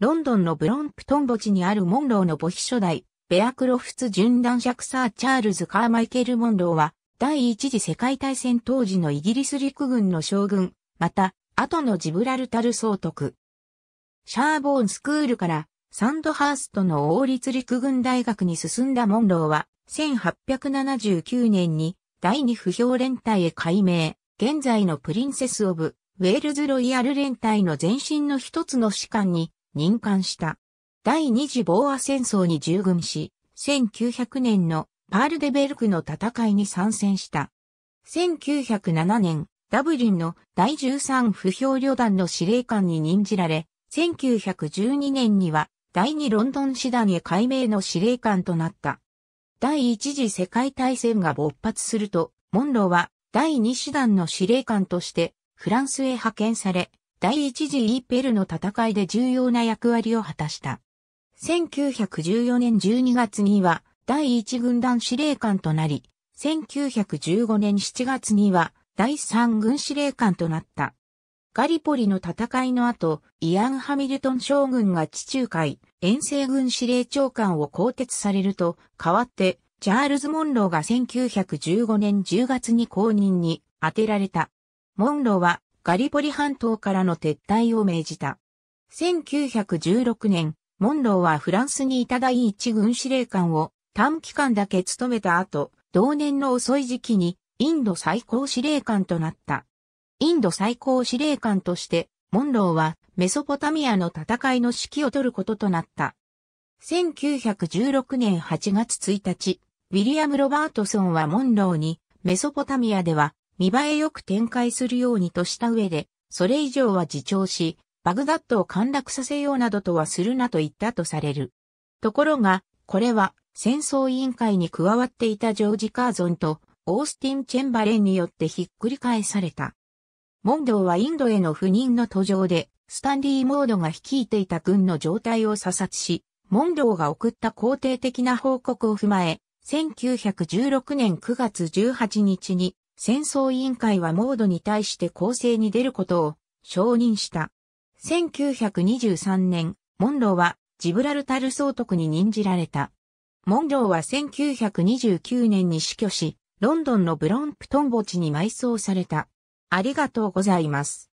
ロンドンのブロンプトン墓地にあるモンローの墓碑初代、ベアクロフツ準男クサー・チャールズ・カーマイケル・モンローは、第一次世界大戦当時のイギリス陸軍の将軍、また、後のジブラルタル総督。シャーボーンスクールからサンドハーストの王立陸軍大学に進んだモンローは、1879年に第二不評連隊へ改名、現在のプリンセス・オブ・ウェールズ・ロイヤル連隊の前身の一つの士官に任官した。第二次ボーア戦争に従軍し、1900年のパールデベルクの戦いに参戦した。1907年、ダブリンの第13不評旅団の司令官に任じられ、1912年には第2ロンドン師団へ改名の司令官となった。第一次世界大戦が勃発すると、モンローは第2師団の司令官としてフランスへ派遣され、第一次イーペルの戦いで重要な役割を果たした。1914年12月には第一軍団司令官となり、1915年7月には第三軍司令官となった。ガリポリの戦いの後、イアン・ハミルトン将軍が地中海、遠征軍司令長官を更迭されると、代わって、チャールズ・モンローが1915年10月に公認に当てられた。モンローはガリポリ半島からの撤退を命じた。1916年、モンローはフランスにいた第一軍司令官を短期間だけ務めた後、同年の遅い時期にインド最高司令官となった。インド最高司令官として、モンローはメソポタミアの戦いの指揮を取ることとなった。1916年8月1日、ウィリアム・ロバートソンはモンローに、メソポタミアでは見栄えよく展開するようにとした上で、それ以上は自重し、バグダッドを陥落させようなどとはするなと言ったとされる。ところが、これは戦争委員会に加わっていたジョージ・カーゾンとオースティン・チェンバレンによってひっくり返された。モンドーはインドへの赴任の途上で、スタンリー・モードが率いていた軍の状態を査察し、モンドーが送った肯定的な報告を踏まえ、1916年9月18日に戦争委員会はモードに対して攻勢に出ることを承認した。1923年、モンローはジブラルタル総督に任じられた。モンローは1929年に死去し、ロンドンのブロンプトン墓地に埋葬された。ありがとうございます。